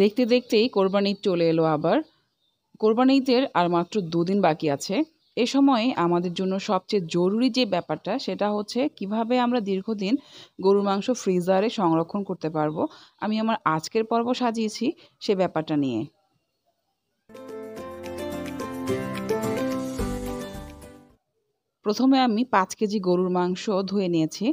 দেখতে দেখতেই কোরবানি চলে এলো আবার কোরবানি ঈদের আর মাত্র দুদিন বাকি আছে এ সময়ে আমাদের জন্য সবচেয়ে জরুরি যে ব্যাপারটা সেটা হচ্ছে কিভাবে আমরা দীর্ঘদিন গরুর মাংস ফ্রিজারে সংরক্ষণ করতে পারবো আমি আমার আজকের পর্ব সাজিয়েছি সে ব্যাপারটা নিয়ে প্রথমে আমি পাঁচ কেজি গরুর মাংস ধুয়ে নিয়েছি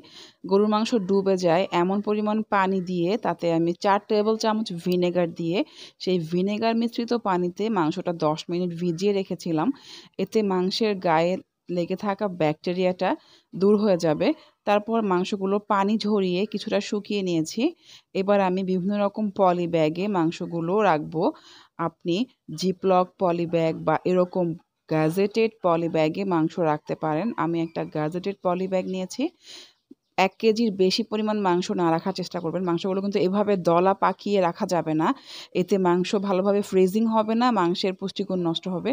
গরুর মাংস ডুবে যায় এমন পরিমাণ পানি দিয়ে তাতে আমি চার টেবিল চামচ ভিনেগার দিয়ে সেই ভিনেগার মিশ্রিত পানিতে মাংসটা দশ মিনিট ভিজিয়ে রেখেছিলাম এতে মাংসের গায়ে লেগে থাকা ব্যাকটেরিয়াটা দূর হয়ে যাবে তারপর মাংসগুলো পানি ঝরিয়ে কিছুটা শুকিয়ে নিয়েছি এবার আমি বিভিন্ন রকম পলি ব্যাগে মাংসগুলো রাখবো আপনি জিপলক পলি ব্যাগ বা এরকম গাজেটেড পলি ব্যাগে মাংস রাখতে পারেন আমি একটা গাজেটেড পলি ব্যাগ নিয়েছি এক কেজির বেশি পরিমাণ মাংস না রাখার চেষ্টা করবেন মাংসগুলো কিন্তু এভাবে দলা পাকিয়ে রাখা যাবে না এতে মাংস ভালোভাবে ফ্রিজিং হবে না মাংসের পুষ্টিগুণ নষ্ট হবে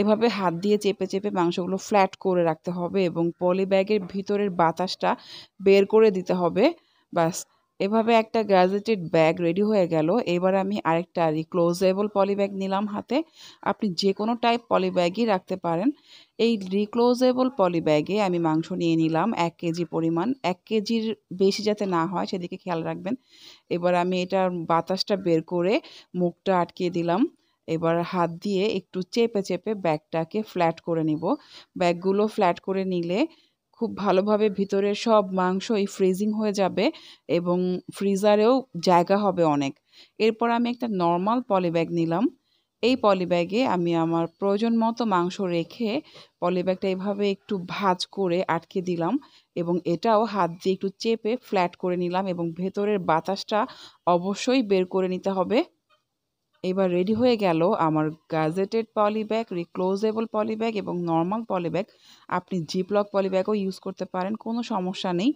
এভাবে হাত দিয়ে চেপে চেপে মাংসগুলো ফ্ল্যাট করে রাখতে হবে এবং পলি ব্যাগের ভিতরের বাতাসটা বের করে দিতে হবে ব্যাস এভাবে একটা গ্রাজুয়েটেড ব্যাগ রেডি হয়ে গেল এবার আমি আরেকটা রিক্লোজেবল পলি ব্যাগ নিলাম হাতে আপনি যে কোনো টাইপ পলি ব্যাগই রাখতে পারেন এই রিক্লোজেবল পলি ব্যাগে আমি মাংস নিয়ে নিলাম এক কেজি পরিমাণ এক কেজির বেশি যাতে না হয় সেদিকে খেয়াল রাখবেন এবার আমি এটার বাতাসটা বের করে মুখটা আটকে দিলাম এবার হাত দিয়ে একটু চেপে চেপে ব্যাগটাকে ফ্ল্যাট করে নিব ব্যাগগুলো ফ্ল্যাট করে নিলে খুব ভালোভাবে ভিতরের সব মাংসই ফ্রিজিং হয়ে যাবে এবং ফ্রিজারেও জায়গা হবে অনেক এরপর আমি একটা নর্মাল পলিব্যাগ নিলাম এই পলিব্যাগে আমি আমার প্রয়োজন মতো মাংস রেখে পলিব্যাগটা এভাবে একটু ভাজ করে আটকে দিলাম এবং এটাও হাত দিয়ে একটু চেপে ফ্ল্যাট করে নিলাম এবং ভেতরের বাতাসটা অবশ্যই বের করে নিতে হবে এবার রেডি হয়ে গেল আমার গাজেটেড পলিব্যাগ রিক্লোজেবল পলিব্যাগ এবং নর্মাল পলিব্যাগ আপনি জিপলক পলিব্যাগও ইউজ করতে পারেন কোনো সমস্যা নেই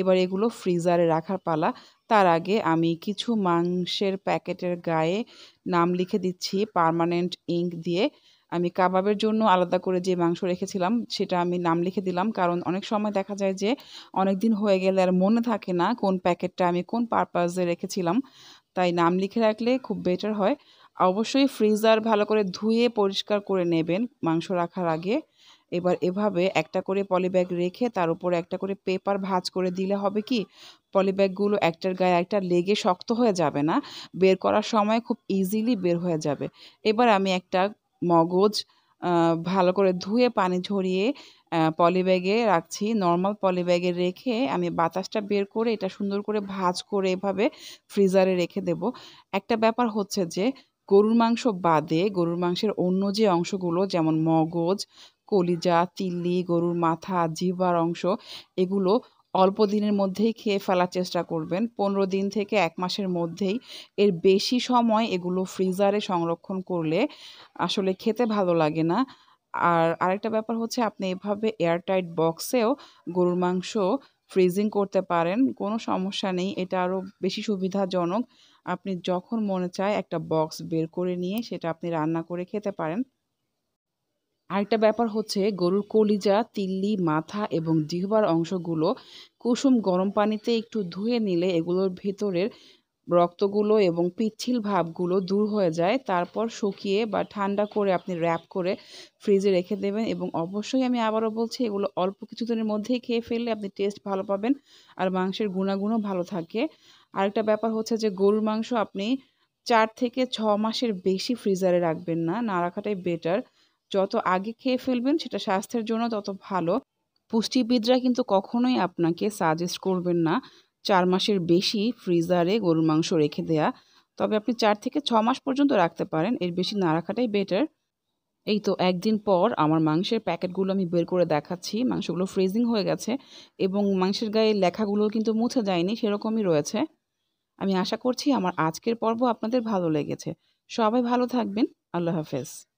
এবার এগুলো ফ্রিজারে রাখার পালা তার আগে আমি কিছু মাংসের প্যাকেটের গায়ে নাম লিখে দিচ্ছি পারমানেন্ট ইঙ্ক দিয়ে আমি কাবাবের জন্য আলাদা করে যে মাংস রেখেছিলাম সেটা আমি নাম লিখে দিলাম কারণ অনেক সময় দেখা যায় যে অনেক দিন হয়ে গেলে আর মনে থাকে না কোন প্যাকেটটা আমি কোন পারপাজে রেখেছিলাম তাই নাম লিখে রাখলে খুব বেটার হয় অবশ্যই ফ্রিজার ভালো করে ধুয়ে পরিষ্কার করে নেবেন মাংস রাখার আগে এবার এভাবে একটা করে পলিব্যাগ রেখে তার উপরে একটা করে পেপার ভাজ করে দিলে হবে কি পলিব্যাগগুলো একটার গায়ে একটা লেগে শক্ত হয়ে যাবে না বের করার সময় খুব ইজিলি বের হয়ে যাবে এবার আমি একটা মগজ ভালো করে ধুয়ে পানি ঝরিয়ে পলিব্যাগে রাখছি নর্মাল পলিব্যাগে রেখে আমি বাতাসটা বের করে এটা সুন্দর করে ভাজ করে এভাবে ফ্রিজারে রেখে দেব একটা ব্যাপার হচ্ছে যে গরুর মাংস বাদে গরুর মাংসের অন্য যে অংশগুলো যেমন মগজ কলিজা তিল্লি গরুর মাথা জিহ্বার অংশ এগুলো অল্প দিনের মধ্যেই খেয়ে ফেলার চেষ্টা করবেন পনেরো দিন থেকে এক মাসের মধ্যেই এর বেশি সময় এগুলো ফ্রিজারে সংরক্ষণ করলে আসলে খেতে ভালো লাগে না আর আরেকটা ব্যাপার হচ্ছে আপনি এভাবে এয়ারটাইট বক্সেও গরুর মাংস ফ্রিজিং করতে পারেন কোনো সমস্যা নেই এটা আরও বেশি সুবিধাজনক আপনি যখন মনে চায় একটা বক্স বের করে নিয়ে সেটা আপনি রান্না করে খেতে পারেন আরেকটা ব্যাপার হচ্ছে গরুর কলিজা তিল্লি মাথা এবং জিহ্বার অংশগুলো কুসুম গরম পানিতে একটু ধুয়ে নিলে এগুলোর ভেতরের রক্তগুলো এবং পিচ্ছিল ভাবগুলো দূর হয়ে যায় তারপর শুকিয়ে বা ঠান্ডা করে আপনি র্যাপ করে ফ্রিজে রেখে দেবেন এবং অবশ্যই আমি আবারও বলছি এগুলো অল্প কিছুদিনের মধ্যেই খেয়ে ফেললে আপনি টেস্ট ভালো পাবেন আর মাংসের গুণাগুণও ভালো থাকে আরেকটা ব্যাপার হচ্ছে যে গরুর মাংস আপনি চার থেকে ছ মাসের বেশি ফ্রিজারে রাখবেন না না রাখাটাই বেটার যত আগে খেয়ে ফেলবেন সেটা স্বাস্থ্যের জন্য তত ভালো পুষ্টিবিদরা কিন্তু কখনোই আপনাকে সাজেস্ট করবেন না চার মাসের বেশি ফ্রিজারে গরুর মাংস রেখে দেয়া তবে আপনি চার থেকে ছ মাস পর্যন্ত রাখতে পারেন এর বেশি না রাখাটাই বেটার এই তো একদিন পর আমার মাংসের প্যাকেটগুলো আমি বের করে দেখাচ্ছি মাংসগুলো ফ্রিজিং হয়ে গেছে এবং মাংসের গায়ে লেখাগুলো কিন্তু মুছে যায়নি সেরকমই রয়েছে আমি আশা করছি আমার আজকের পর্ব আপনাদের ভালো লেগেছে সবাই ভালো থাকবেন আল্লাহ হাফেজ